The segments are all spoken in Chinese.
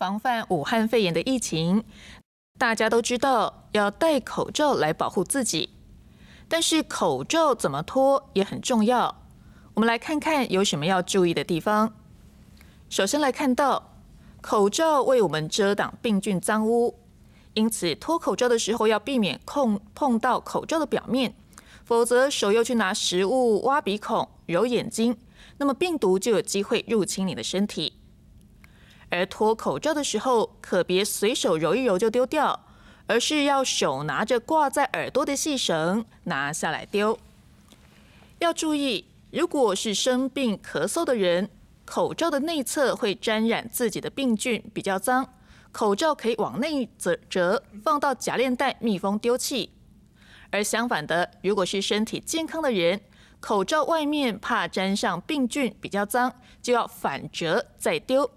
防范武汉肺炎的疫情，大家都知道要戴口罩来保护自己，但是口罩怎么脱也很重要。我们来看看有什么要注意的地方。首先来看到，口罩为我们遮挡病菌脏污，因此脱口罩的时候要避免碰碰到口罩的表面，否则手又去拿食物、挖鼻孔、揉眼睛，那么病毒就有机会入侵你的身体。而脱口罩的时候，可别随手揉一揉就丢掉，而是要手拿着挂在耳朵的细绳拿下来丢。要注意，如果是生病咳嗽的人，口罩的内侧会沾染自己的病菌，比较脏，口罩可以往内折折，放到夹链袋密封丢弃。而相反的，如果是身体健康的人，口罩外面怕沾上病菌比较脏，就要反折再丢。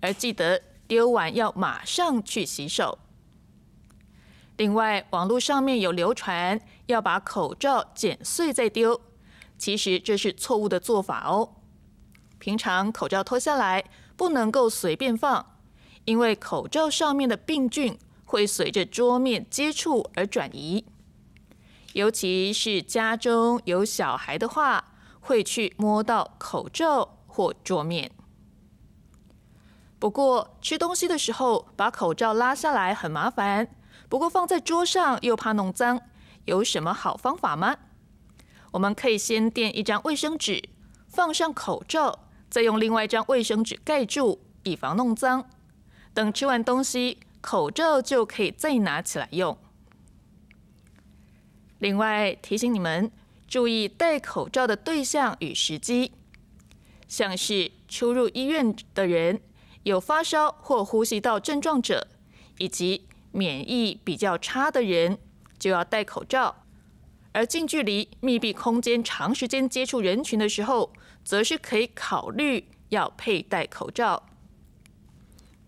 而记得丢完要马上去洗手。另外，网络上面有流传要把口罩剪碎再丢，其实这是错误的做法哦。平常口罩脱下来不能够随便放，因为口罩上面的病菌会随着桌面接触而转移，尤其是家中有小孩的话，会去摸到口罩或桌面。不过吃东西的时候，把口罩拉下来很麻烦。不过放在桌上又怕弄脏，有什么好方法吗？我们可以先垫一张卫生纸，放上口罩，再用另外一张卫生纸盖住，以防弄脏。等吃完东西，口罩就可以再拿起来用。另外提醒你们注意戴口罩的对象与时机，像是出入医院的人。有发烧或呼吸道症状者，以及免疫比较差的人，就要戴口罩。而近距离、密闭空间、长时间接触人群的时候，则是可以考虑要佩戴口罩。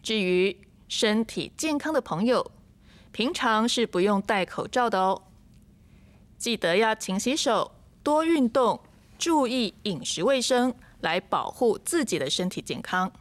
至于身体健康的朋友，平常是不用戴口罩的哦。记得要勤洗手、多运动、注意饮食卫生，来保护自己的身体健康。